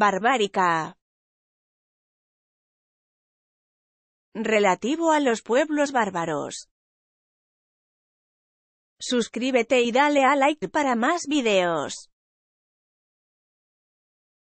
Barbárica. Relativo a los pueblos bárbaros. Suscríbete y dale a like para más videos.